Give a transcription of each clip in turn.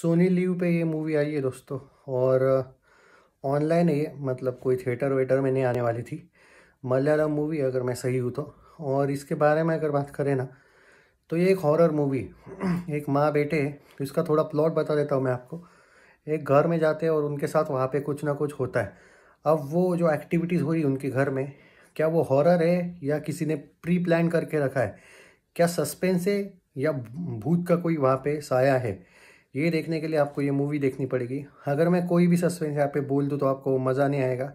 Soni leave पे ये movie आई है दोस्तों और ऑनलाइन uh, है ये मतलब कोई थिएटर वेटर में नहीं आने वाली थी मलयालम मूवी अगर मैं सही हूँ तो और इसके बारे में अगर बात करें ना तो ये एक हॉरर मूवी एक माँ बेटे है तो इसका थोड़ा प्लॉट बता देता हूँ मैं आपको एक घर में जाते हैं और उनके साथ वहाँ पे कुछ ना कुछ होता है अब वो जो एक्टिविटीज़ हुई उनके घर में क्या वो हॉरर है या किसी ने प्री प्लान करके रखा है क्या सस्पेंस है या भूत का कोई वहाँ पे साया है ये देखने के लिए आपको ये मूवी देखनी पड़ेगी अगर मैं कोई भी सस्पेंस यहाँ पे बोल दूँ तो आपको मज़ा नहीं आएगा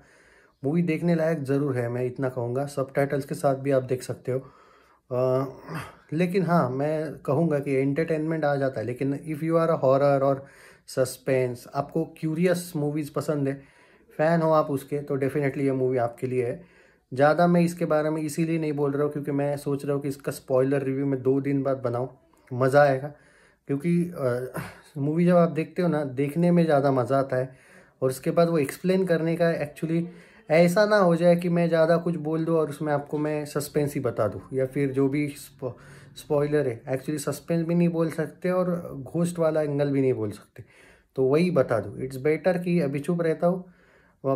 मूवी देखने लायक ज़रूर है मैं इतना कहूँगा सब के साथ भी आप देख सकते हो आ, लेकिन हाँ मैं कहूँगा कि एंटरटेनमेंट आ जाता है लेकिन if you are a horror और सस्पेंस आपको क्यूरियस मूवीज़ पसंद है फ़ैन हो आप उसके तो डेफिनेटली ये मूवी आपके लिए है ज़्यादा मैं इसके बारे में इसीलिए नहीं बोल रहा हूँ क्योंकि मैं सोच रहा हूँ कि इसका स्पॉइलर रिव्यू मैं दो दिन बाद बनाऊँ मज़ा आएगा क्योंकि मूवी जब आप देखते हो ना देखने में ज़्यादा मज़ा आता है और उसके बाद वो एक्सप्लेन करने का एक्चुअली ऐसा ना हो जाए कि मैं ज़्यादा कुछ बोल दूँ और उसमें आपको मैं सस्पेंस ही बता दूँ या फिर जो भी स्पॉइलर है एक्चुअली सस्पेंस भी नहीं बोल सकते और घोस्ट वाला एंगल भी नहीं बोल सकते तो वही बता दूँ इट्स बेटर कि अभी चुप रहता हूँ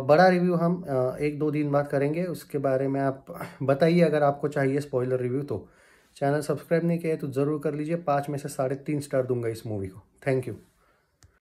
बड़ा रिव्यू हम एक दो दिन बाद करेंगे उसके बारे में आप बताइए अगर आपको चाहिए स्पॉइलर रिव्यू तो चैनल सब्सक्राइब नहीं किया है तो ज़रूर कर लीजिए पाँच में से साढ़े तीन स्टार दूंगा इस मूवी को थैंक यू